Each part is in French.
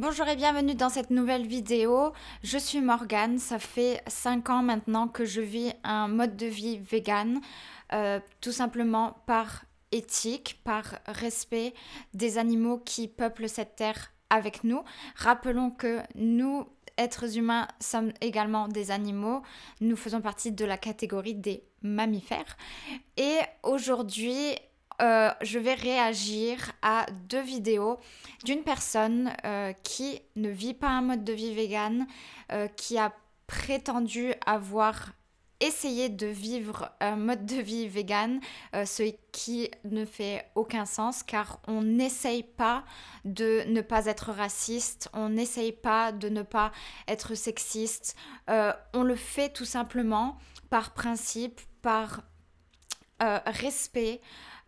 Bonjour et bienvenue dans cette nouvelle vidéo. Je suis Morgane, ça fait 5 ans maintenant que je vis un mode de vie vegan, euh, tout simplement par éthique, par respect des animaux qui peuplent cette terre avec nous. Rappelons que nous, êtres humains, sommes également des animaux, nous faisons partie de la catégorie des mammifères. Et aujourd'hui, euh, je vais réagir à deux vidéos d'une personne euh, qui ne vit pas un mode de vie vegan, euh, qui a prétendu avoir essayé de vivre un mode de vie vegan, ce qui ne fait aucun sens car on n'essaye pas de ne pas être raciste, on n'essaye pas de ne pas être sexiste, on le fait tout simplement par principe, par respect,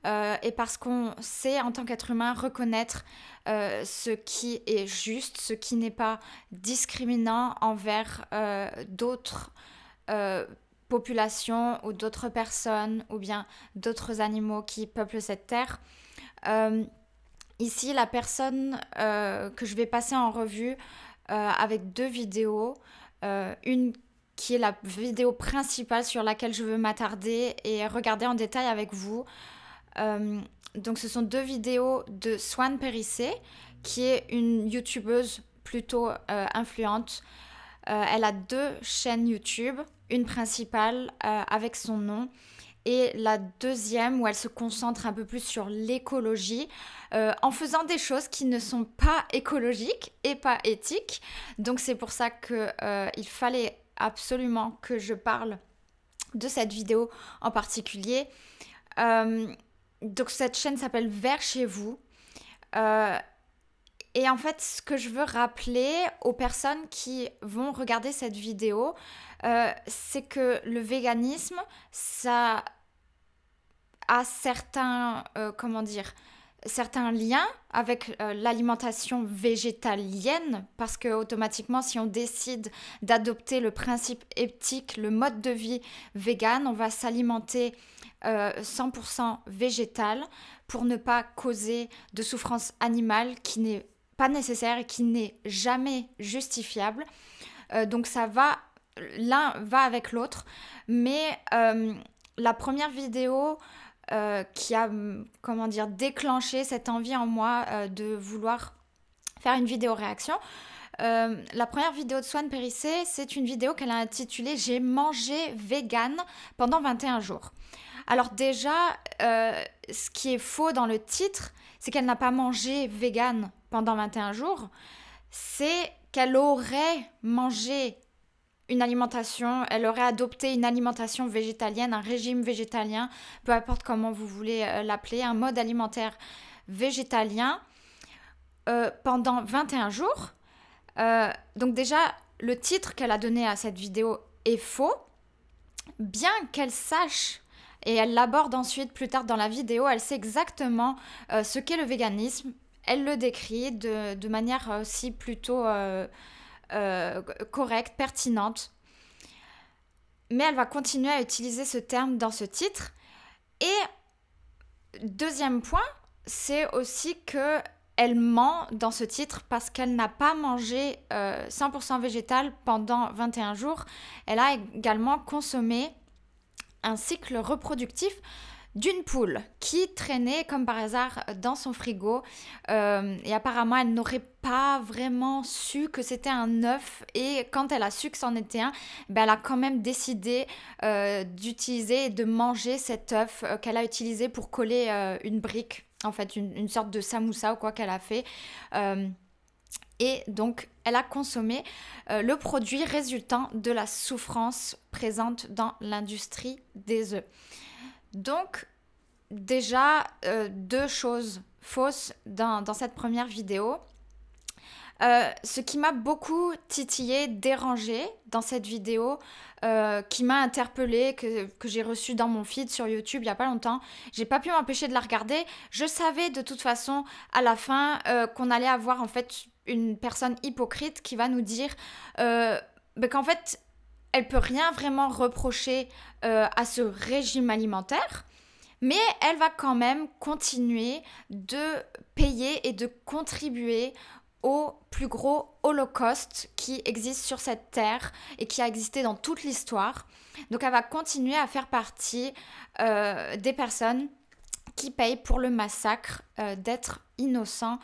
euh, et parce qu'on sait en tant qu'être humain reconnaître euh, ce qui est juste, ce qui n'est pas discriminant envers euh, d'autres populations ou d'autres personnes ou bien d'autres animaux qui peuplent cette terre. ici, la personne que je vais passer en revue avec deux vidéos, une qui est la vidéo principale sur laquelle je veux m'attarder et regarder en détail avec vous. Euh, donc ce sont deux vidéos de Swan Périssé, qui est une youtubeuse plutôt euh, influente. Euh, elle a deux chaînes YouTube, une principale avec son nom et la deuxième où elle se concentre un peu plus sur l'écologie en faisant des choses qui ne sont pas écologiques et pas éthiques. Donc c'est pour ça qu'il fallait absolument que je parle de cette vidéo en particulier. Euh, donc cette chaîne s'appelle Vers chez vous. Euh, et en fait, ce que je veux rappeler aux personnes qui vont regarder cette vidéo, euh, c'est que le véganisme, ça a certains, euh, comment dire, certains liens avec euh, l'alimentation végétalienne parce que automatiquement si on décide d'adopter le principe éthique, le mode de vie vegan, on va s'alimenter 100% euh, végétal pour ne pas causer de souffrance animale qui n'est pas nécessaire et qui n'est jamais justifiable. Euh, donc ça va, l'un va avec l'autre, mais la première vidéo euh, qui a, mm, comment dire, déclenché cette envie en moi euh, de vouloir faire une vidéo réaction. Euh, la première vidéo de Swan Périssé, c'est une vidéo qu'elle a intitulée J'ai mangé vegan pendant 21 jours. Alors déjà, ce qui est faux dans le titre, c'est qu'elle n'a pas mangé vegan pendant 21 jours, c'est qu'elle aurait mangé une alimentation, elle aurait adopté une alimentation végétalienne, un régime végétalien, peu importe comment vous voulez euh, l'appeler, un mode alimentaire végétalien euh, pendant 21 jours. Euh, donc déjà, le titre qu'elle a donné à cette vidéo est faux, bien qu'elle sache et elle l'aborde ensuite plus tard dans la vidéo, elle sait exactement ce qu'est le véganisme, elle le décrit de, manière aussi plutôt... Euh, correcte, pertinente. Mais elle va continuer à utiliser ce terme dans ce titre. Et deuxième point, c'est aussi que elle ment dans ce titre parce qu'elle n'a pas mangé 100% euh, végétal pendant 21 jours. Elle a également consommé un cycle reproductif d'une poule qui traînait comme par hasard dans son frigo euh, et apparemment elle n'aurait pas vraiment su que c'était un œuf et quand elle a su que c'en était un, ben, elle a quand même décidé euh, d'utiliser et de manger cet œuf euh, qu'elle a utilisé pour coller une brique, en fait une, une, sorte de samoussa ou quoi qu'elle a fait. et donc elle a consommé le produit résultant de la souffrance présente dans l'industrie des œufs. Donc, déjà, euh, deux choses fausses dans, cette première vidéo. Euh, ce qui m'a beaucoup titillé, dérangé dans cette vidéo, euh, qui m'a interpellé, que, j'ai reçu dans mon feed sur YouTube il n'y a pas longtemps, j'ai pas pu m'empêcher de la regarder. Je savais de toute façon à la fin qu'on allait avoir en fait une personne hypocrite qui va nous dire bah, qu'en fait elle peut rien vraiment reprocher euh, à ce régime alimentaire, mais elle va quand même continuer de payer et de contribuer au plus gros holocauste qui existe sur cette terre et qui a existé dans toute l'histoire. Donc elle va continuer à faire partie euh, des personnes qui payent pour le massacre euh, d'êtres innocents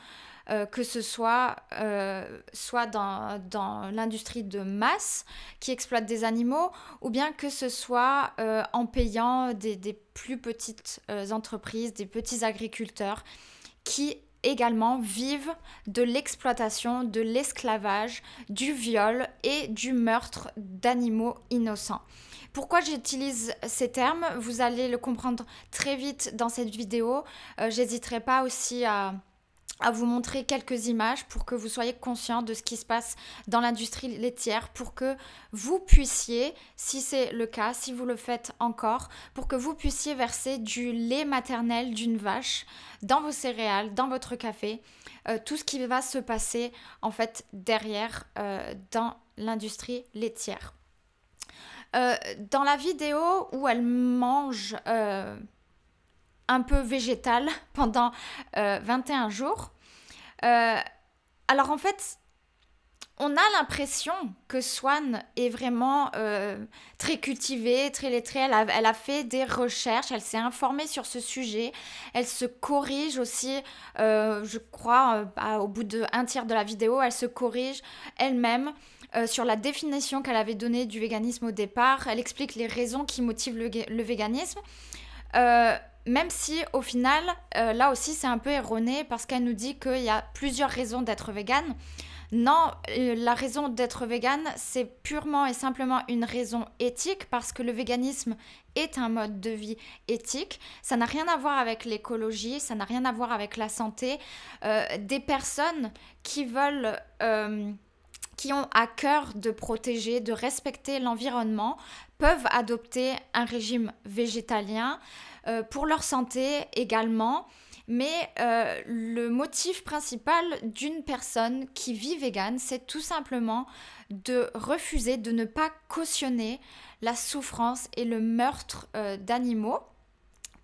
euh, que ce soit, euh, soit dans, l'industrie de masse qui exploite des animaux, ou bien que ce soit euh, en payant des, plus petites entreprises, des petits agriculteurs qui également vivent de l'exploitation, de l'esclavage, du viol et du meurtre d'animaux innocents. Pourquoi j'utilise ces termes Vous allez le comprendre très vite dans cette vidéo. J'hésiterai pas aussi à, à vous montrer quelques images pour que vous soyez conscient de ce qui se passe dans l'industrie laitière, pour que vous puissiez, si c'est le cas, si vous le faites encore, pour que vous puissiez verser du lait maternel d'une vache dans vos céréales, dans votre café, euh, tout ce qui va se passer en fait derrière euh, dans l'industrie laitière. Euh, dans la vidéo où elle mange un peu végétal pendant 21 euh, jours. Euh, alors en fait, on a l'impression que Swan est vraiment euh, très cultivée, très lettrée. Elle a, fait des recherches, elle s'est informée sur ce sujet. Elle se corrige aussi, je crois, bah, au bout d'un tiers de la vidéo, elle se corrige elle-même sur la définition qu'elle avait donnée du véganisme au départ. Elle explique les raisons qui motivent le, le véganisme. Même si au final, euh, là aussi c'est un peu erroné parce qu'elle nous dit qu'il y a plusieurs raisons d'être végane. Non, euh, la raison d'être végane, c'est purement et simplement une raison éthique parce que le véganisme est un mode de vie éthique. Ça n'a rien à voir avec l'écologie, ça n'a rien à voir avec la santé. Euh, des personnes qui veulent qui ont à cœur de protéger, de respecter l'environnement, peuvent adopter un régime végétalien euh, pour leur santé également. Mais euh, le motif principal d'une personne qui vit vegan c'est tout simplement de refuser, de ne pas cautionner la souffrance et le meurtre euh, d'animaux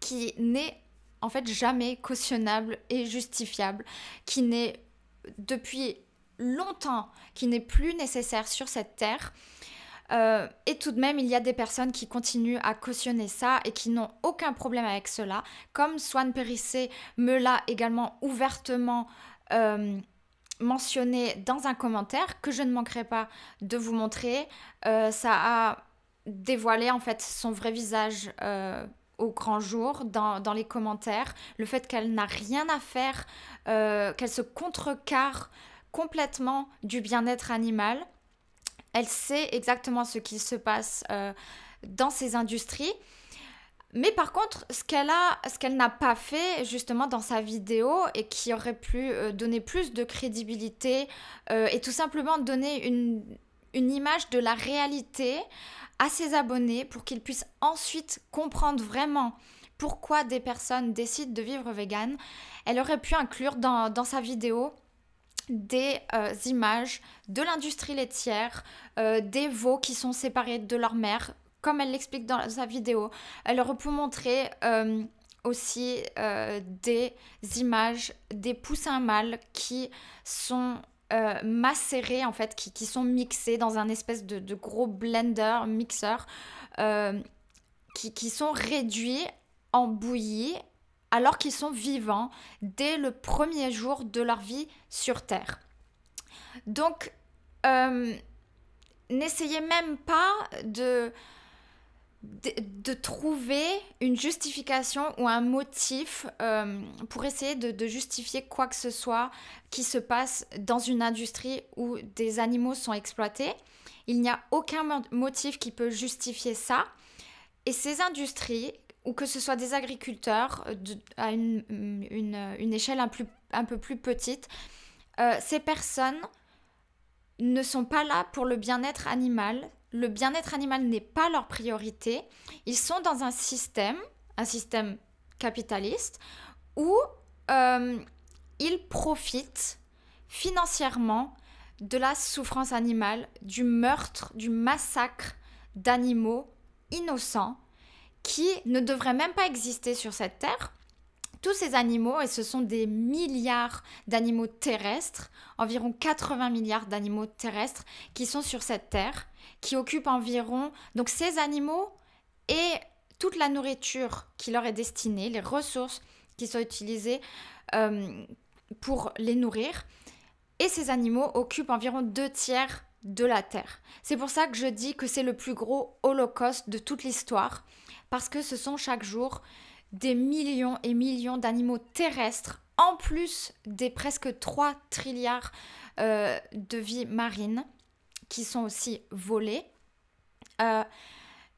qui n'est en fait jamais cautionnable et justifiable, qui n'est depuis longtemps qui n'est plus nécessaire sur cette terre. Euh, et tout de même, il y a des personnes qui continuent à cautionner ça et qui n'ont aucun problème avec cela, comme Swan Perissé me l'a également ouvertement euh, mentionné dans un commentaire que je ne manquerai pas de vous montrer. Euh, ça a dévoilé en fait son vrai visage au grand jour dans, dans les commentaires, le fait qu'elle n'a rien à faire, qu'elle se contrecarre complètement du bien-être animal. Elle sait exactement ce qui se passe euh, dans ces industries. Mais par contre, ce qu'elle a, ce qu'elle n'a pas fait justement dans sa vidéo et qui aurait pu euh, donner plus de crédibilité et euh, tout simplement donner une, image de la réalité à ses abonnés pour qu'ils puissent ensuite comprendre vraiment pourquoi des personnes décident de vivre vegan, elle aurait pu inclure dans sa vidéo des euh, images de l'industrie laitière, euh, des veaux qui sont séparés de leur mère, comme elle l'explique dans sa vidéo. Elle leur peut montrer euh, aussi des images des poussins mâles qui sont macérés, en fait, qui, sont mixés dans un espèce de, gros blender, mixeur, qui, qui sont réduits en bouillie alors qu'ils sont vivants dès le premier jour de leur vie sur Terre. Donc, euh, n'essayez même pas de, de, trouver une justification ou un motif euh, pour essayer de, de, justifier quoi que ce soit qui se passe dans une industrie où des animaux sont exploités. Il n'y a aucun motif qui peut justifier ça. Et ces industries, ou que ce soit des agriculteurs euh, à mm, euh, une, échelle un, plus, un peu plus petite, euh, ces personnes ne sont pas là pour le bien-être animal. Le bien-être animal n'est pas leur priorité. Ils sont dans un système, un système capitaliste, où ils profitent financièrement de la souffrance animale, du meurtre, du massacre d'animaux innocents qui ne devraient même pas exister sur cette Terre. Tous ces animaux, et ce sont des milliards d'animaux terrestres, environ 80 milliards d'animaux terrestres qui sont sur cette Terre, qui occupent environ... Donc ces animaux et toute la nourriture qui leur est destinée, les ressources qui sont utilisées euh, pour les nourrir, et ces animaux occupent environ deux tiers de la Terre. C'est pour ça que je dis que c'est le plus gros holocauste de toute l'histoire parce que ce sont chaque jour des millions et millions d'animaux terrestres, en plus des presque 3 trilliards euh, de vies marines qui sont aussi volées. Euh,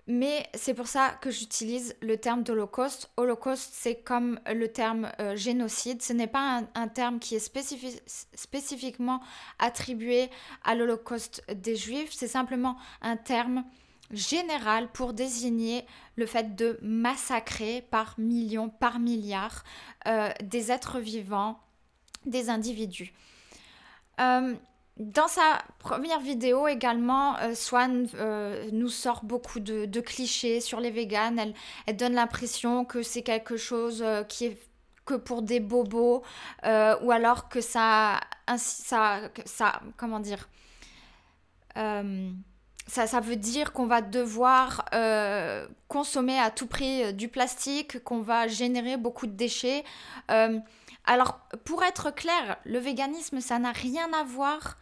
mais c'est pour ça que j'utilise le terme d'Holocauste. Holocauste, c'est comme le terme euh, génocide. Ce n'est pas un, terme qui est spécifiquement attribué à l'Holocauste des Juifs. C'est simplement un terme général pour désigner le fait de massacrer par millions, par milliards euh, des êtres vivants, des individus. Euh, dans sa première vidéo également, euh, Swan nous sort beaucoup de, clichés sur les véganes. Elle, donne l'impression que c'est quelque chose qui est que pour des bobos ou alors que ça, ça, ça comment dire, ça, veut dire qu'on va devoir euh, consommer à tout prix euh, du plastique, qu'on va générer beaucoup de déchets. Euh, alors, pour être clair, le véganisme, ça n'a rien à voir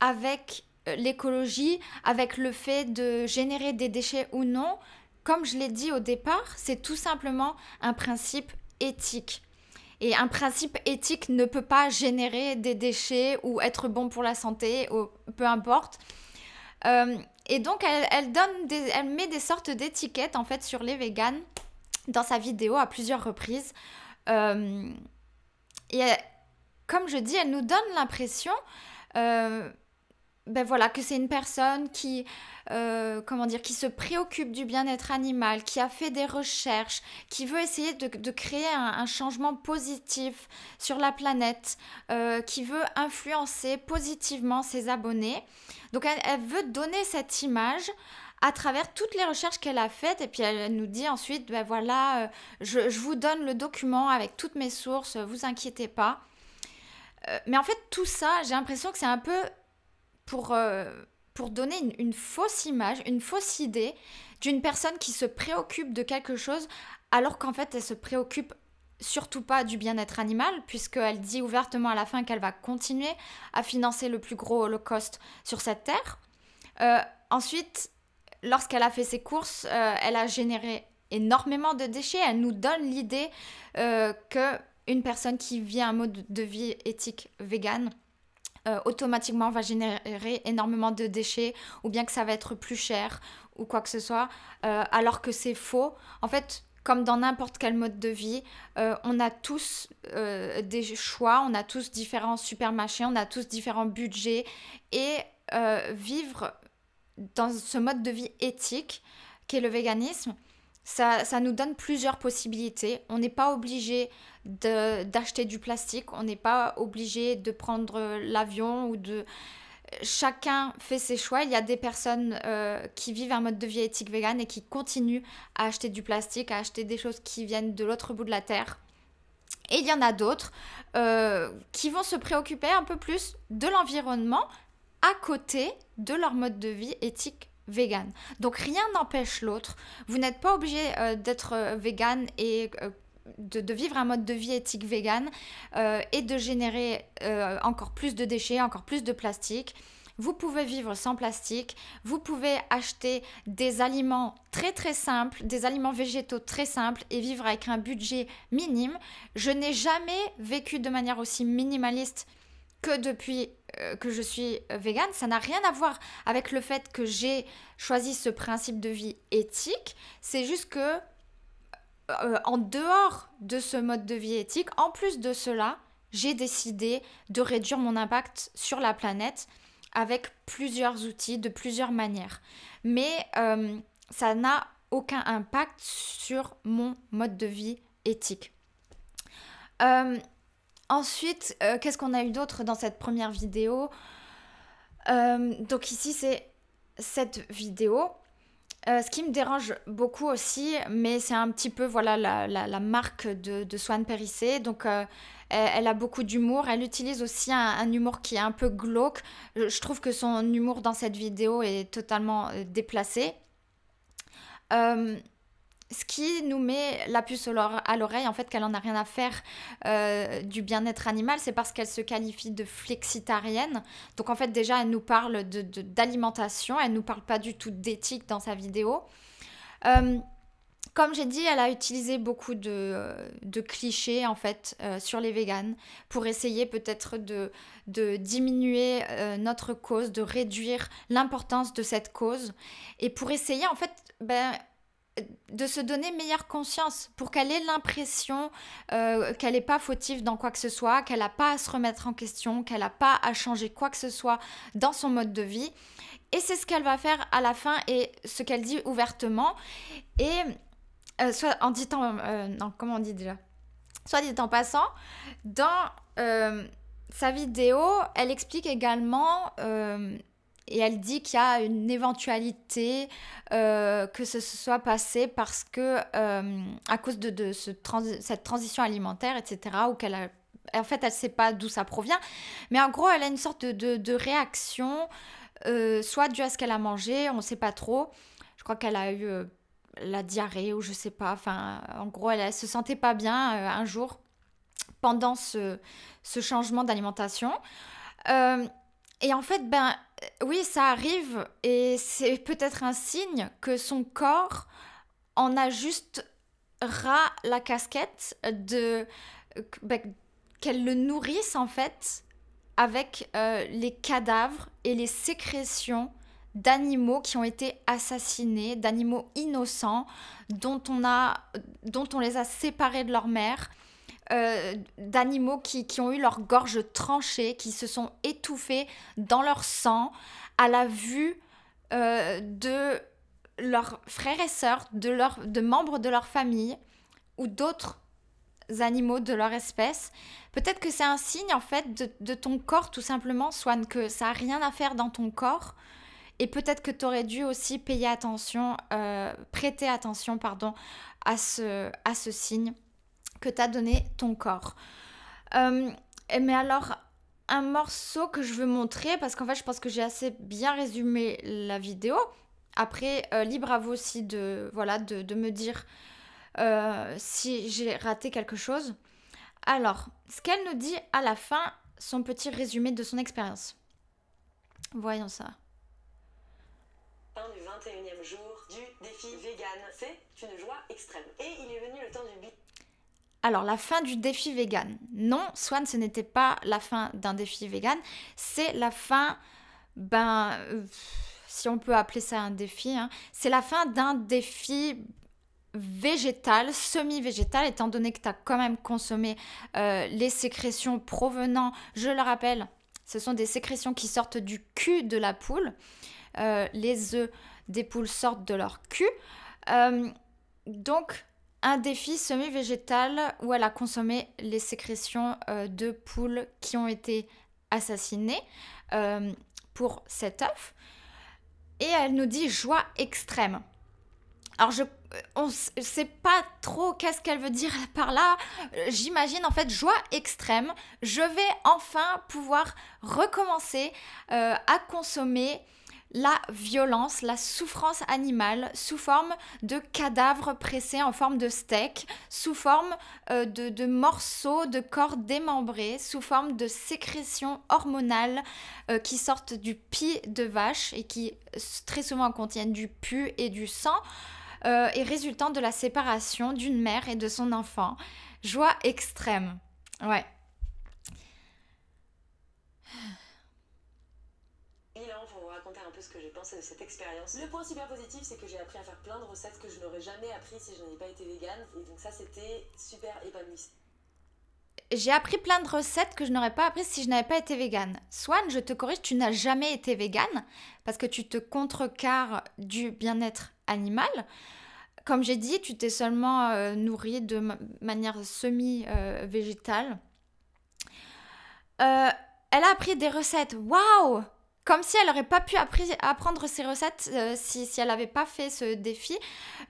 avec l'écologie, avec le fait de générer des déchets ou non. Comme je l'ai dit au départ, c'est tout simplement un principe éthique. Et un principe éthique ne peut pas générer des déchets ou être bon pour la santé, peu importe. Euh, et donc, elle, donne elle met des sortes d'étiquettes en fait sur les véganes dans sa vidéo à plusieurs reprises. Euh, et comme je dis, elle nous donne l'impression euh, ben voilà, que c'est une personne qui, euh, comment dire, qui se préoccupe du bien-être animal, qui a fait des recherches, qui veut essayer de, créer un, changement positif sur la planète, euh, qui veut influencer positivement ses abonnés. Donc elle, veut donner cette image à travers toutes les recherches qu'elle a faites et puis elle nous dit ensuite, ben voilà, euh, je, je vous donne le document avec toutes mes sources, vous inquiétez pas mais en fait, tout ça, j'ai l'impression que c'est un peu pour, euh, pour donner une, fausse image, une fausse idée d'une personne qui se préoccupe de quelque chose alors qu'en fait elle se préoccupe surtout pas du bien-être animal puisqu'elle dit ouvertement à la fin qu'elle va continuer à financer le plus gros holocauste sur cette terre. Euh, ensuite, lorsqu'elle a fait ses courses, euh, elle a généré énormément de déchets. Elle nous donne l'idée euh, que une personne qui vit un mode de vie éthique végane euh, automatiquement va générer énormément de déchets ou bien que ça va être plus cher ou quoi que ce soit, euh, alors que c'est faux. En fait, comme dans n'importe quel mode de vie, euh, on a tous des choix, on a tous différents supermarchés, on a tous différents budgets. Et vivre dans ce mode de vie éthique qu'est le véganisme, ça, nous donne plusieurs possibilités. On n'est pas obligé d'acheter du plastique, on n'est pas obligé de prendre l'avion ou de... Chacun fait ses choix. Il y a des personnes euh, qui vivent un mode de vie éthique vegan et qui continuent à acheter du plastique, à acheter des choses qui viennent de l'autre bout de la terre. Et il y en a d'autres euh, qui vont se préoccuper un peu plus de l'environnement à côté de leur mode de vie éthique vegan. Donc rien n'empêche l'autre. Vous n'êtes pas obligé euh, d'être euh, vegan et euh, de, vivre un mode de vie éthique vegan et de générer encore plus de déchets, encore plus de plastique. Vous pouvez vivre sans plastique, vous pouvez acheter des aliments très très simples, des aliments végétaux très simples et vivre avec un budget minime. Je n'ai jamais vécu de manière aussi minimaliste que depuis euh, que je suis euh, végane, ça n'a rien à voir avec le fait que j'ai choisi ce principe de vie éthique. C'est juste que euh, en dehors de ce mode de vie éthique, en plus de cela, j'ai décidé de réduire mon impact sur la planète avec plusieurs outils, de plusieurs manières. Mais ça n'a aucun impact sur mon mode de vie éthique. Ensuite, euh, qu'est-ce qu'on a eu d'autre dans cette première vidéo euh, Donc ici, c'est cette vidéo. Euh, ce qui me dérange beaucoup aussi, mais c'est un petit peu voilà la, marque de, de Swan Périssé. Donc, elle, a beaucoup d'humour. Elle utilise aussi un, un, humour qui est un peu glauque. Je, trouve que son humour dans cette vidéo est totalement déplacé. Euh, ce qui nous met la puce à l'oreille, en fait, qu'elle en a rien à faire euh, du bien-être animal, c'est parce qu'elle se qualifie de flexitarienne. Donc, en fait, déjà, elle nous parle d'alimentation, de, ne elle nous parle pas du tout d'éthique dans sa vidéo. Euh, comme j'ai dit, elle a utilisé beaucoup de, clichés en fait euh, sur les véganes pour essayer peut-être de, de, diminuer notre cause, de réduire l'importance de cette cause et pour essayer en fait ben, de se donner meilleure conscience pour qu'elle ait l'impression euh, qu'elle n'est pas fautive dans quoi que ce soit, qu'elle n'a pas à se remettre en question, qu'elle n'a pas à changer quoi que ce soit dans son mode de vie. Et c'est ce qu'elle va faire à la fin et ce qu'elle dit ouvertement. Et euh, soit en disant... Euh, non, comment on dit déjà Soit dit en passant, dans sa vidéo, elle explique également et elle dit qu'il y a une éventualité euh, que ce soit passé parce que euh, à cause de, de ce cette transition alimentaire, etc., ou qu'elle a en fait, elle ne sait pas d'où ça provient, mais en gros, elle a une sorte de, de, réaction, euh, soit dû à ce qu'elle a mangé, on ne sait pas trop. Je crois qu'elle a eu la diarrhée ou je sais pas. Enfin, en gros, elle, ne se sentait pas bien un jour pendant ce, ce changement d'alimentation. et en fait, ben, oui, ça arrive et c'est peut-être un signe que son corps en ajustera la casquette de bah, qu'elle le nourrisse en fait avec euh, les cadavres et les sécrétions d'animaux qui ont été assassinés, d'animaux innocents dont on, dont on les a séparés de leur mère. Euh, d'animaux qui, ont eu leur gorge tranchée, qui se sont étouffés dans leur sang à la vue euh, de leurs frères et sœurs, de, leur, de membres de leur famille ou d'autres animaux de leur espèce. Peut-être que c'est un signe en fait de, ton corps tout simplement, Swan, que ça n'a rien à faire dans ton corps. Et peut-être que tu aurais dû aussi payer attention, euh, prêter attention, pardon, à ce, à ce signe que t'as donné ton corps. Euh, mais alors, un morceau que je veux montrer, parce qu'en fait, je pense que j'ai assez bien résumé la vidéo. Après, euh, libre à vous aussi de, voilà, de, me dire euh, si j'ai raté quelque chose. Alors, ce qu'elle nous dit à la fin, son petit résumé de son expérience. Voyons ça. Fin du 21e jour du défi vegan, c'est une joie extrême. Et il est venu le temps du beat. Alors, la fin du défi vegan. Non, Swan, ce n'était pas la fin d'un défi vegan. C'est la fin, ben, euh, si on peut appeler ça un défi, hein, c'est la fin d'un défi végétal, semi-végétal, étant donné que tu as quand même consommé euh, les sécrétions provenant, je le rappelle, ce sont des sécrétions qui sortent du cul de la poule. Euh, les œufs des poules sortent de leur cul. donc, un défi semi-végétal où elle a consommé les sécrétions euh, de poules qui ont été assassinées euh, pour cet œuf. Et elle nous dit joie extrême. Alors je euh, on sait pas trop qu'est-ce qu'elle veut dire par là. J'imagine en fait joie extrême. Je vais enfin pouvoir recommencer à consommer la violence, la souffrance animale sous forme de cadavres pressés en forme de steak, sous forme euh, de, morceaux de corps démembrés, sous forme de sécrétions hormonales euh, qui sortent du pis de vache et qui très souvent contiennent du pu et du sang. Euh, et résultant de la séparation d'une mère et de son enfant. Joie extrême. Ouais un peu ce que j'ai pensé de cette expérience. Le point super positif, c'est que j'ai appris à faire plein de recettes que je n'aurais jamais appris si je n'avais pas été végane. Et donc ça, c'était super épanouissant. J'ai appris plein de recettes que je n'aurais pas apprises si je n'avais pas été végane. Swan, je te corrige, tu n'as jamais été végane parce que tu te contrecarres du bien-être animal comme j'ai dit, tu t'es seulement euh, nourrie de manière semi-végétale. Euh, euh, elle a appris des recettes. Waouh comme si elle n'aurait pas pu apprendre ses recettes euh, si, si, elle n'avait pas fait ce défi.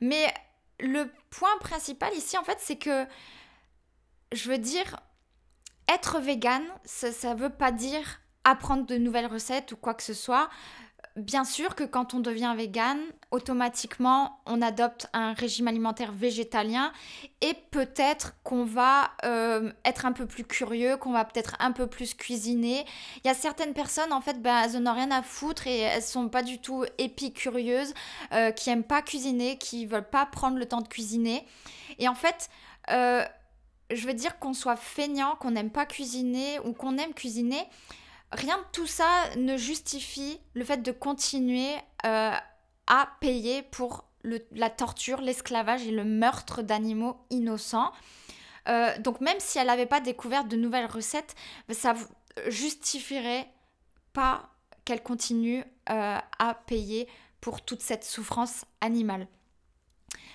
Mais le point principal ici, en fait, c'est que, je veux dire, être végane, ça ne veut pas dire apprendre de nouvelles recettes ou quoi que ce soit bien sûr que quand on devient vegan, automatiquement, on adopte un régime alimentaire végétalien et peut-être qu'on va euh, être un peu plus curieux, qu'on va peut-être un peu plus cuisiner. Il y a certaines personnes, en fait, ben, elles elles n'ont rien à foutre et elles sont pas du tout épicurieuses, curieuses, qui aiment pas cuisiner, qui veulent pas prendre le temps de cuisiner. Et en fait, euh, je veux dire qu'on soit feignant, qu'on n'aime pas cuisiner ou qu'on aime cuisiner, Rien de tout ça ne justifie le fait de continuer euh, à payer pour la torture, l'esclavage et le meurtre d'animaux innocents. Euh, donc même si elle n'avait pas découvert de nouvelles recettes, ça justifierait pas qu'elle continue euh, à payer pour toute cette souffrance animale.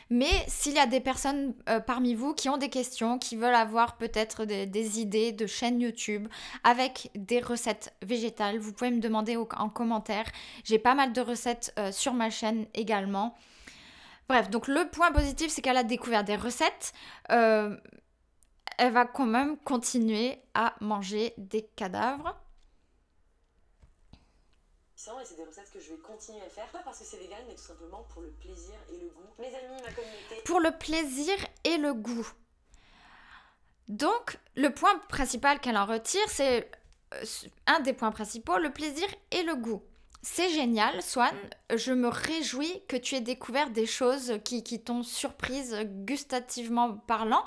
Mais s'il y a des personnes euh, parmi vous qui ont des questions, qui veulent avoir peut-être des, idées de chaînes YouTube avec des recettes végétales, vous pouvez me demander en commentaire. J'ai pas mal de recettes euh, sur ma chaîne également. Bref, donc le point positif, c'est qu'elle a découvert des recettes. Euh, elle va quand même continuer à manger des cadavres et c'est des recettes que je vais continuer à faire. Pas parce que c'est légal, mais tout simplement pour le plaisir et le goût. Mes amis, ma communauté. Pour le plaisir et le goût. Donc, le point principal qu'elle en retire, c'est euh, un des points principaux, le plaisir et le goût. C'est génial, Swan. Je me réjouis que tu aies découvert des choses qui, t'ont surprise gustativement parlant.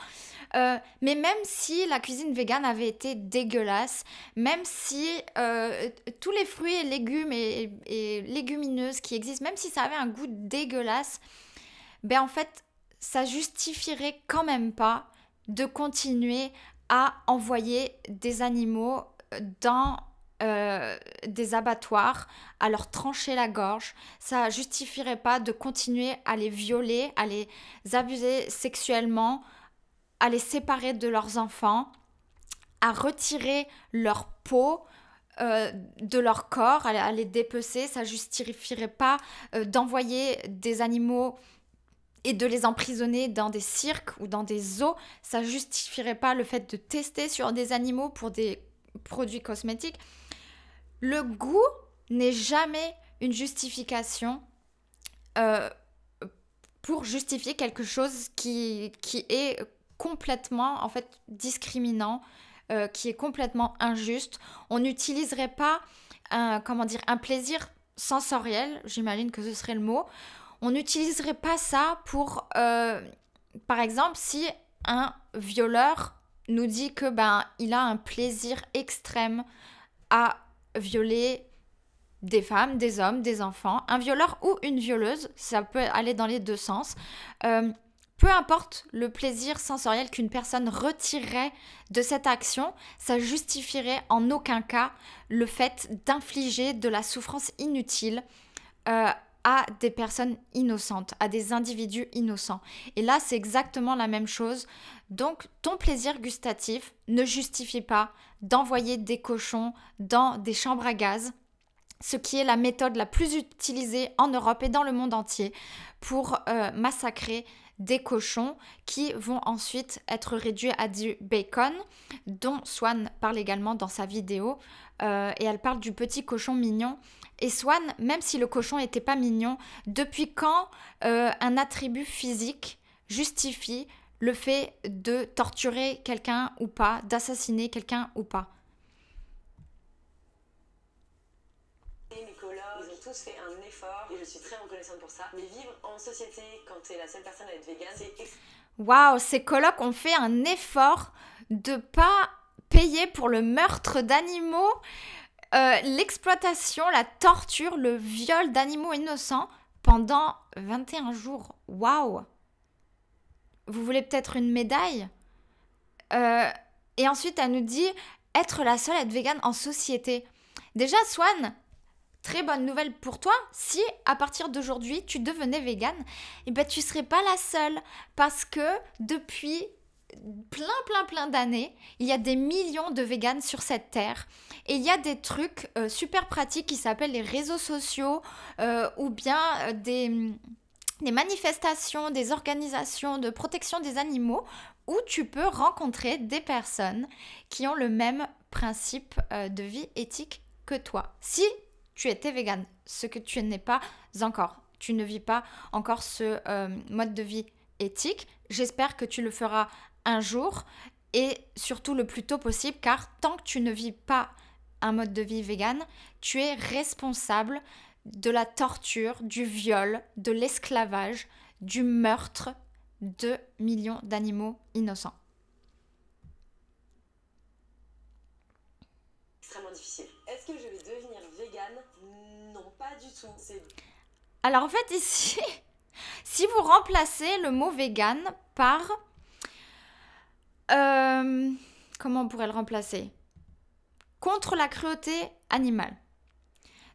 Euh, mais même si la cuisine végane avait été dégueulasse, même si euh, tous les fruits et légumes et, et, légumineuses qui existent, même si ça avait un goût dégueulasse, ben en fait, ça justifierait quand même pas de continuer à envoyer des animaux dans euh, des abattoirs, à leur trancher la gorge. Ça justifierait pas de continuer à les violer, à les abuser sexuellement, à les séparer de leurs enfants, à retirer leur peau. Euh, de leur corps, à, les dépecer, ça justifierait pas euh, d'envoyer des animaux et de les emprisonner dans des cirques ou dans des zoos, ça justifierait pas le fait de tester sur des animaux pour des produits cosmétiques le goût n'est jamais une justification euh, pour justifier quelque chose qui, est complètement en fait discriminant, euh, qui est complètement injuste. On n'utiliserait pas un, comment dire, un plaisir sensoriel, j'imagine que ce serait le mot. On n'utiliserait pas ça pour, euh, par exemple, si un violeur nous dit que ben il a un plaisir extrême à violer des femmes, des hommes, des enfants, un violeur ou une violeuse, ça peut aller dans les deux sens. Euh, peu importe le plaisir sensoriel qu'une personne retirerait de cette action, ça justifierait en aucun cas le fait d'infliger de la souffrance inutile euh, à des personnes innocentes, à des individus innocents. Et là, c'est exactement la même chose. Donc, ton plaisir gustatif ne justifie pas d'envoyer des cochons dans des chambres à gaz, ce qui est la méthode la plus utilisée en Europe et dans le monde entier pour euh, massacrer des cochons qui vont ensuite être réduits à du bacon, dont Swan parle également dans sa vidéo. Euh, et elle parle du petit cochon mignon et Swan, même si le cochon n'était pas mignon, depuis quand euh, un attribut physique justifie le fait de torturer quelqu'un ou pas, d'assassiner quelqu'un ou pas Wow, Waouh, ces colocs ont fait un effort de pas payer pour le meurtre d'animaux euh, l'exploitation, la torture, le viol d'animaux innocents pendant 21 jours. Waouh Vous voulez peut-être une médaille euh, Et ensuite, elle nous dit être la seule à être végane en société. Déjà, Swan, très bonne nouvelle pour toi, si à partir d'aujourd'hui tu devenais végane, eh ben, tu serais pas la seule parce que depuis plein, plein, plein d'années, il y a des millions de véganes sur cette terre. Et il y a des trucs euh, super pratiques qui s'appellent les réseaux sociaux euh, ou bien euh, des, des manifestations, des organisations de protection des animaux où tu peux rencontrer des personnes qui ont le même principe de vie éthique que toi. Si tu étais végane, ce que tu n'es pas encore. Tu ne vis pas encore ce mode de vie éthique. J'espère que tu le feras un jour et surtout le plus tôt possible car tant que tu ne vis pas un mode de vie vegan, tu es responsable de la torture, du viol, de l'esclavage, du meurtre de millions d'animaux innocents. Extrêmement difficile. Est-ce que je vais devenir vegan Non, pas du tout. Alors en fait ici, si vous remplacez le mot vegan par euh, comment on pourrait le remplacer Contre la cruauté animale.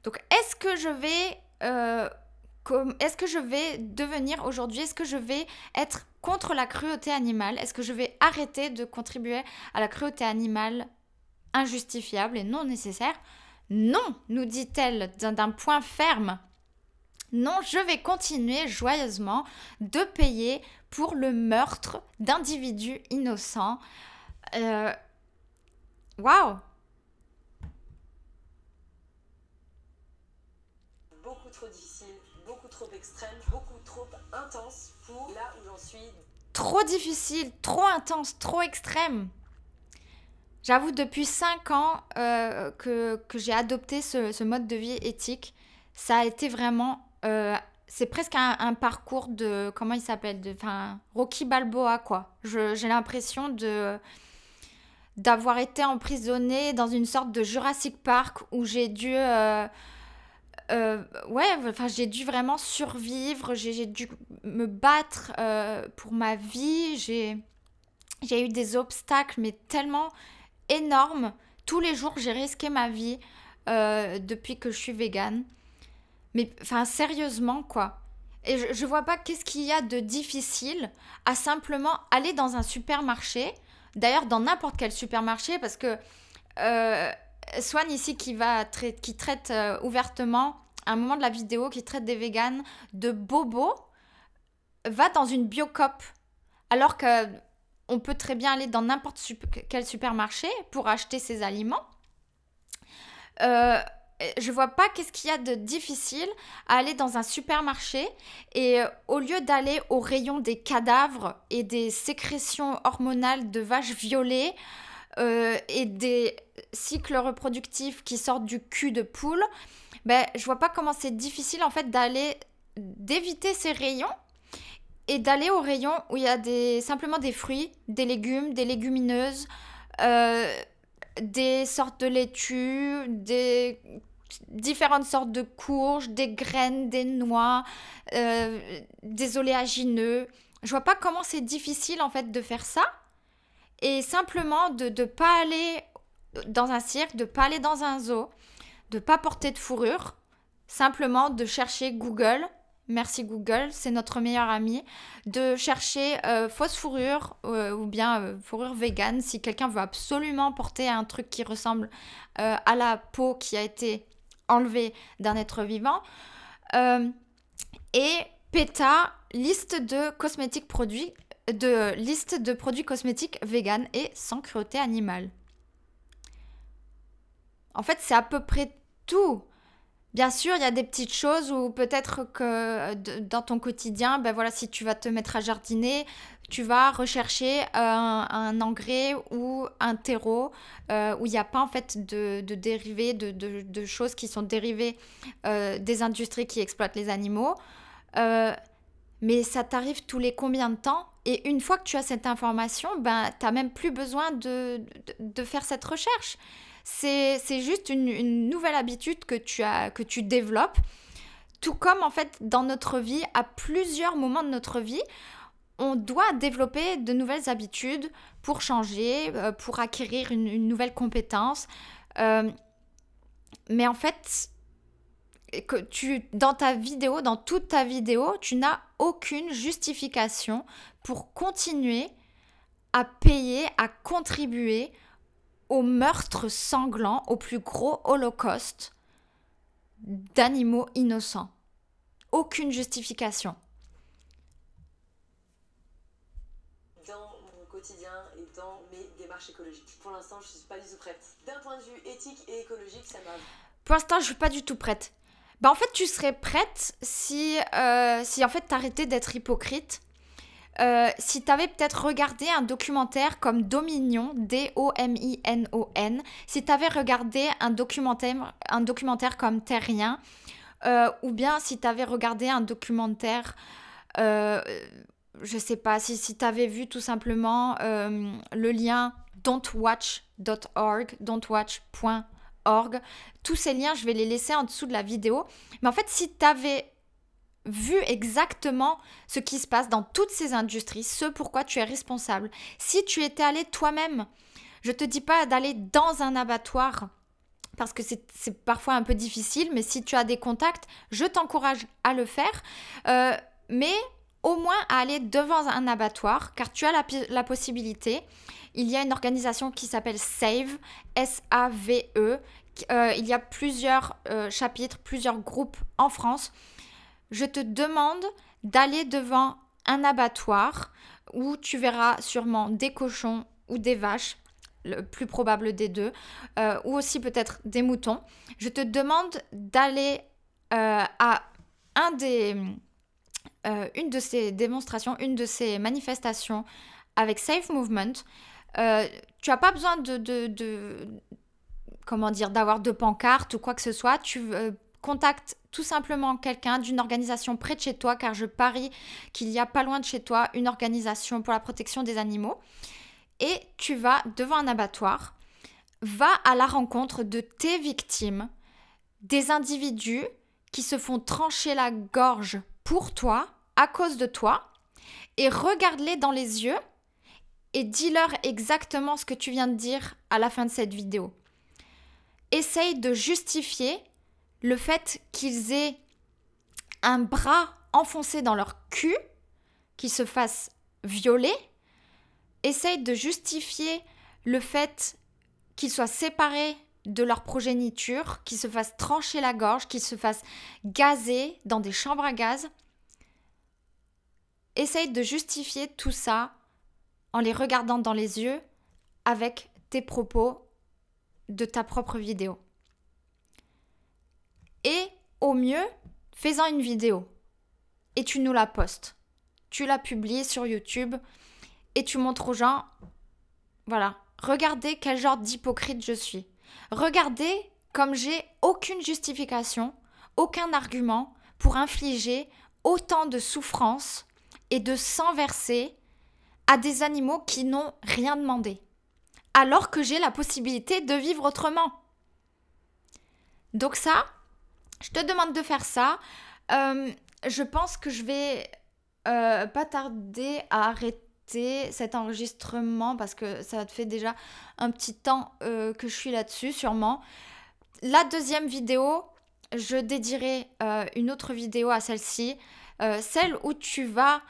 Donc, est-ce que je vais. Euh, est-ce que je vais devenir aujourd'hui Est-ce que je vais être contre la cruauté animale Est-ce que je vais arrêter de contribuer à la cruauté animale injustifiable et non nécessaire Non, nous dit-elle d'un point ferme. Non, je vais continuer joyeusement de payer pour le meurtre d'individus innocents. Euh, waouh wow. Beaucoup trop difficile, beaucoup trop extrême, beaucoup trop intense pour là où j'en suis. Trop difficile, trop intense, trop extrême. J'avoue, depuis 5 ans euh, que, j'ai adopté ce, mode de vie éthique, ça a été vraiment euh, c'est presque un, parcours de comment il s'appelle enfin Rocky Balboa quoi. J'ai l'impression de d'avoir été emprisonnée dans une sorte de Jurassic Park où j'ai dû euh, euh, ouais enfin j'ai dû vraiment survivre j'ai dû me battre euh, pour ma vie j'ai j'ai eu des obstacles mais tellement énormes tous les jours j'ai risqué ma vie depuis que je suis végane mais enfin, sérieusement, quoi. Et je, je vois pas qu'est-ce qu'il y a de difficile à simplement aller dans un supermarché, d'ailleurs dans n'importe quel supermarché, parce que euh, Swan ici qui, va qui traite euh, ouvertement, à un moment de la vidéo, qui traite des véganes de Bobo, va dans une biocop. Alors que on peut très bien aller dans n'importe quel supermarché pour acheter ses aliments. Euh, euh, je vois pas qu'est-ce qu'il y a de difficile à aller dans un supermarché et euh, au lieu d'aller au rayon des cadavres et des sécrétions hormonales de vaches violées euh, et des cycles reproductifs qui sortent du cul de poule, ben, je vois pas comment c'est difficile en fait d'aller d'éviter ces rayons et d'aller au rayon où il y a des, simplement des fruits, des légumes, des légumineuses, des sortes de laitues, des différentes sortes de courges, des graines, des noix, euh, des oléagineux. Je vois pas comment c'est difficile en fait de faire ça et simplement de ne pas aller dans un cirque, de pas aller dans un zoo, de pas porter de fourrure, simplement de chercher Google. Merci Google, c'est notre meilleur ami. De chercher euh, fausse fourrure euh, ou bien fourrure vegan si quelqu'un veut absolument porter un truc qui ressemble à la peau qui a été Enlevé d'un être vivant. Euh, et PETA, liste de cosmétiques produits, de liste de produits cosmétiques vegan et sans cruauté animale. En fait, c'est à peu près tout. Bien sûr, il y a des petites choses où peut-être que euh, dans ton quotidien, ben voilà, si tu vas te mettre à jardiner, tu vas rechercher euh, un, engrais ou un terreau euh, où il n'y a pas en fait de, dérivés, de, choses qui sont dérivées des industries qui exploitent les animaux. mais ça t'arrive tous les combien de temps Et une fois que tu as cette information, ben, tu n'as même plus besoin de faire cette recherche. C'est juste une, nouvelle habitude que tu, as, que tu développes. Tout comme en fait dans notre vie, à plusieurs moments de notre vie, on doit développer de nouvelles habitudes pour changer, euh, pour acquérir une, nouvelle compétence. Euh, mais en fait, que tu, dans ta vidéo, dans toute ta vidéo, tu n'as aucune justification pour continuer à payer, à contribuer au meurtre sanglant, au plus gros holocauste d'animaux innocents. Aucune justification. Dans mon quotidien et dans mes démarches écologiques. Pour l'instant, je suis pas du tout prête. D'un point de vue éthique et écologique, ça m'a... Pour l'instant, je ne suis pas du tout prête. Bah en fait, tu serais prête si, euh, si en fait t'arrêtais d'être hypocrite euh, si tu avais peut-être regardé un documentaire comme Dominion, D-O-M-I-N-O-N, si tu avais regardé un documentaire, un documentaire comme Terrien, euh, ou bien si tu avais regardé un documentaire, euh, je sais pas, si, si tu avais vu tout simplement le lien don'twatch.org, don'twatch.org, tous ces liens, je vais les laisser en dessous de la vidéo. Mais en fait, si tu avais vu exactement ce qui se passe dans toutes ces industries, ce pourquoi tu es responsable. Si tu étais allé toi-même, je ne te dis pas d'aller dans un abattoir parce que c'est parfois un peu difficile, mais si tu as des contacts, je t'encourage à le faire. Euh, mais au moins à aller devant un abattoir, car tu as la, possibilité. Il y a une organisation qui s'appelle SAVE, S-A-V-E. Euh, il y a plusieurs euh, chapitres, plusieurs groupes en France je te demande d'aller devant un abattoir où tu verras sûrement des cochons ou des vaches, le plus probable des deux, euh, ou aussi peut-être des moutons. Je te demande d'aller euh, à un des, euh, une de ces démonstrations, une de ces manifestations avec Safe Movement. tu n'as pas besoin de, comment dire, d'avoir de pancartes ou quoi que ce soit. Tu contacte tout simplement quelqu'un d'une organisation près de chez toi, car je parie qu'il n'y a pas loin de chez toi une organisation pour la protection des animaux. Et tu vas devant un abattoir, va à la rencontre de tes victimes, des individus qui se font trancher la gorge pour toi, à cause de toi, et regarde-les dans les yeux et dis-leur exactement ce que tu viens de dire à la fin de cette vidéo. Essaye de justifier le fait qu'ils aient un bras enfoncé dans leur cul, qu'ils se fassent violer, Essaye de justifier le fait qu'ils soient séparés de leur progéniture, qu'ils se fassent trancher la gorge, qu'ils se fassent gazer dans des chambres à gaz, Essaye de justifier tout ça en les regardant dans les yeux avec tes propos de ta propre vidéo et au mieux, fais-en une vidéo et tu nous la postes. Tu la publies sur YouTube et tu montres aux gens, voilà, regardez quel genre d'hypocrite je suis. Regardez comme j'ai aucune justification, aucun argument pour infliger autant de souffrance et de sang versé à des animaux qui n'ont rien demandé, alors que j'ai la possibilité de vivre autrement. Donc ça, je te demande de faire ça. Euh, je pense que je vais euh, pas tarder à arrêter cet enregistrement parce que ça fait déjà un petit temps euh, que je suis là-dessus, sûrement. La deuxième vidéo, je dédierai une autre vidéo à celle-ci, celle où tu vas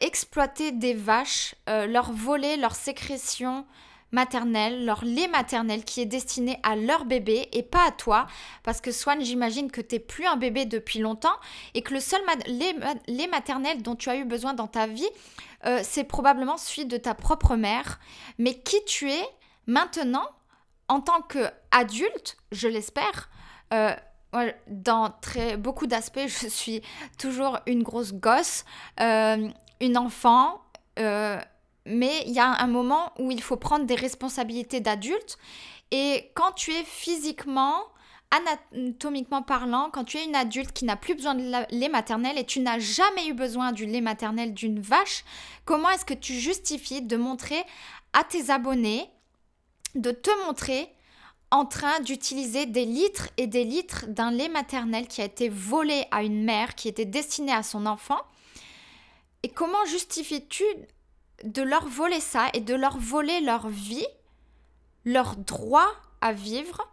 exploiter des vaches, leur voler leur sécrétion maternelle, leur lait maternel qui est destiné à leur bébé et pas à toi. Parce que Swan, j'imagine que t'es plus un bébé depuis longtemps et que le seul lait, maternel dont tu as eu besoin dans ta vie, euh, c'est probablement celui de ta propre mère. Mais qui tu es maintenant en tant qu'adulte, je l'espère, euh, dans très, beaucoup d'aspects, je suis toujours une grosse gosse, euh, une enfant, euh, mais il y a un moment où il faut prendre des responsabilités d'adulte. Et quand tu es physiquement, anatomiquement parlant, quand tu es une adulte qui n'a plus besoin de lait maternel et tu n'as jamais eu besoin du lait maternel d'une vache, comment est-ce que tu justifies de montrer à tes abonnés, de te montrer en train d'utiliser des litres et des litres d'un lait maternel qui a été volé à une mère, qui était destiné à son enfant et comment justifies-tu de leur voler ça et de leur voler leur vie, leur droit à vivre,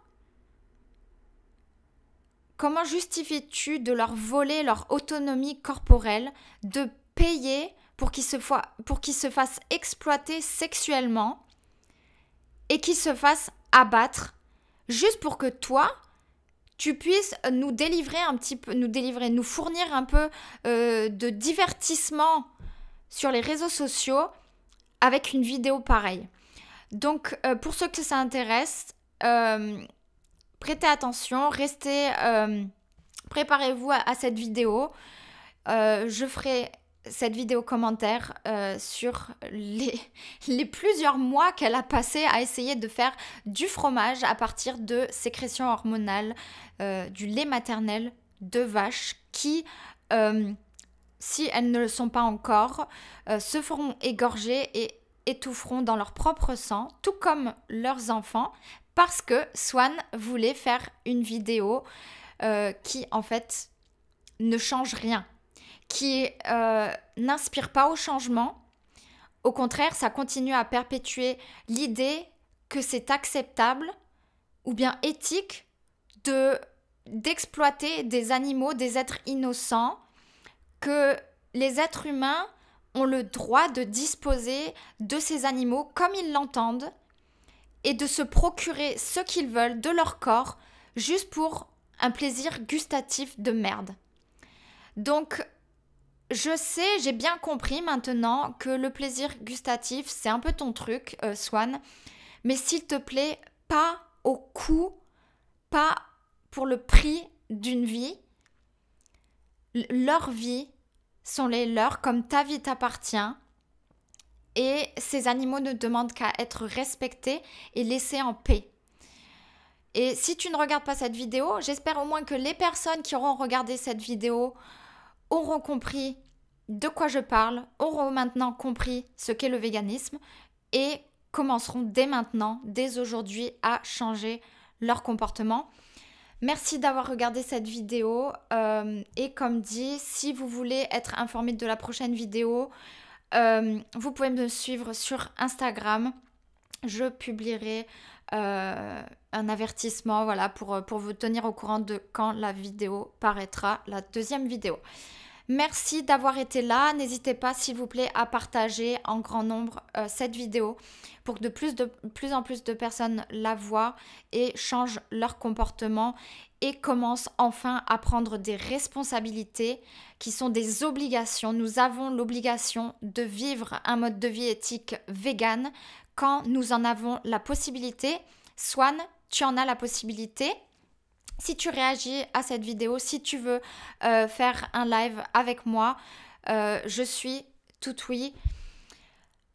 comment justifies-tu de leur voler leur autonomie corporelle, de payer pour qu'ils se, fassent exploiter sexuellement et qu'ils se fassent abattre juste pour que toi, tu puisses nous délivrer un petit peu, nous délivrer, nous fournir un peu euh, de divertissement sur les réseaux sociaux avec une vidéo pareille. Donc, euh, pour ceux que ça intéresse, euh, prêtez attention, restez, euh, préparez-vous à, cette vidéo. je ferai cette vidéo commentaire sur les, les, plusieurs mois qu'elle a passé à essayer de faire du fromage à partir de sécrétions hormonales, du lait maternel de vache qui si elles ne le sont pas encore, euh, se feront égorger et étoufferont dans leur propre sang, tout comme leurs enfants, parce que Swan voulait faire une vidéo euh, qui, en fait, ne change rien, qui euh, n'inspire pas au changement. Au contraire, ça continue à perpétuer l'idée que c'est acceptable ou bien éthique de d'exploiter des animaux, des êtres innocents que les êtres humains ont le droit de disposer de ces animaux comme ils l'entendent et de se procurer ce qu'ils veulent de leur corps juste pour un plaisir gustatif de merde. Donc, je sais, j'ai bien compris maintenant que le plaisir gustatif, c'est un peu ton truc, euh, Swan, mais s'il te plaît, pas au coût, pas pour le prix d'une vie, leur vie sont les leurs comme ta vie t'appartient. Et ces animaux ne demandent qu'à être respectés et laissés en paix. Et si tu ne regardes pas cette vidéo, j'espère au moins que les personnes qui auront regardé cette vidéo auront compris de quoi je parle, auront maintenant compris ce qu'est le véganisme et commenceront dès maintenant, dès aujourd'hui, à changer leur comportement. Merci d'avoir regardé cette vidéo euh, et comme dit, si vous voulez être informé de la prochaine vidéo, euh, vous pouvez me suivre sur Instagram. Je publierai euh, un avertissement voilà, pour, pour vous tenir au courant de quand la vidéo paraîtra, la deuxième vidéo. Merci d'avoir été là. N'hésitez pas, s'il vous plaît, à partager en grand nombre euh, cette vidéo pour que de plus, de plus en plus de personnes la voient et changent leur comportement et commencent enfin à prendre des responsabilités qui sont des obligations. Nous avons l'obligation de vivre un mode de vie éthique vegan quand nous en avons la possibilité. Swan, tu en as la possibilité. Si tu réagis à cette vidéo, si tu veux euh, faire un live avec moi, euh, je suis tout oui.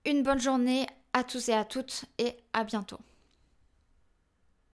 Une bonne journée à tous et à toutes et à bientôt.